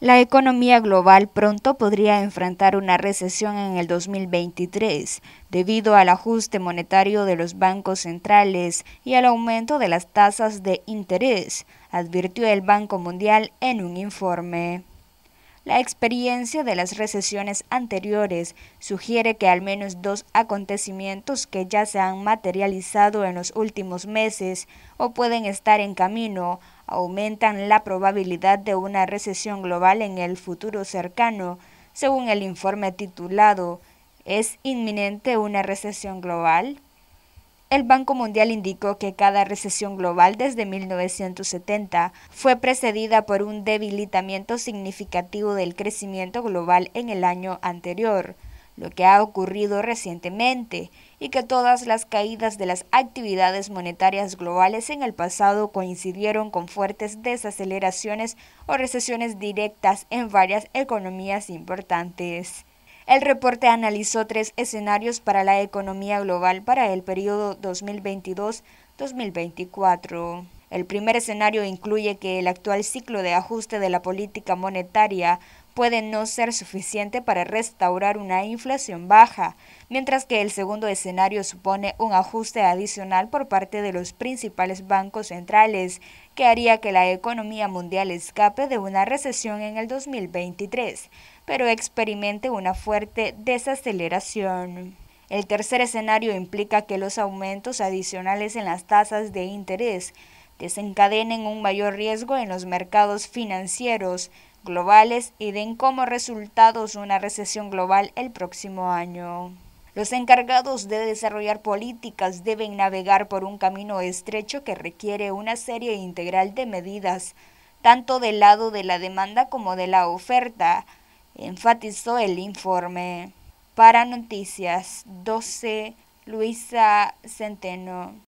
La economía global pronto podría enfrentar una recesión en el 2023 debido al ajuste monetario de los bancos centrales y al aumento de las tasas de interés, advirtió el Banco Mundial en un informe. La experiencia de las recesiones anteriores sugiere que al menos dos acontecimientos que ya se han materializado en los últimos meses o pueden estar en camino aumentan la probabilidad de una recesión global en el futuro cercano, según el informe titulado ¿Es inminente una recesión global? El Banco Mundial indicó que cada recesión global desde 1970 fue precedida por un debilitamiento significativo del crecimiento global en el año anterior, lo que ha ocurrido recientemente, y que todas las caídas de las actividades monetarias globales en el pasado coincidieron con fuertes desaceleraciones o recesiones directas en varias economías importantes. El reporte analizó tres escenarios para la economía global para el periodo 2022-2024. El primer escenario incluye que el actual ciclo de ajuste de la política monetaria puede no ser suficiente para restaurar una inflación baja, mientras que el segundo escenario supone un ajuste adicional por parte de los principales bancos centrales, que haría que la economía mundial escape de una recesión en el 2023, pero experimente una fuerte desaceleración. El tercer escenario implica que los aumentos adicionales en las tasas de interés desencadenen un mayor riesgo en los mercados financieros, globales y den como resultados una recesión global el próximo año. Los encargados de desarrollar políticas deben navegar por un camino estrecho que requiere una serie integral de medidas, tanto del lado de la demanda como de la oferta, enfatizó el informe. Para Noticias 12, Luisa Centeno.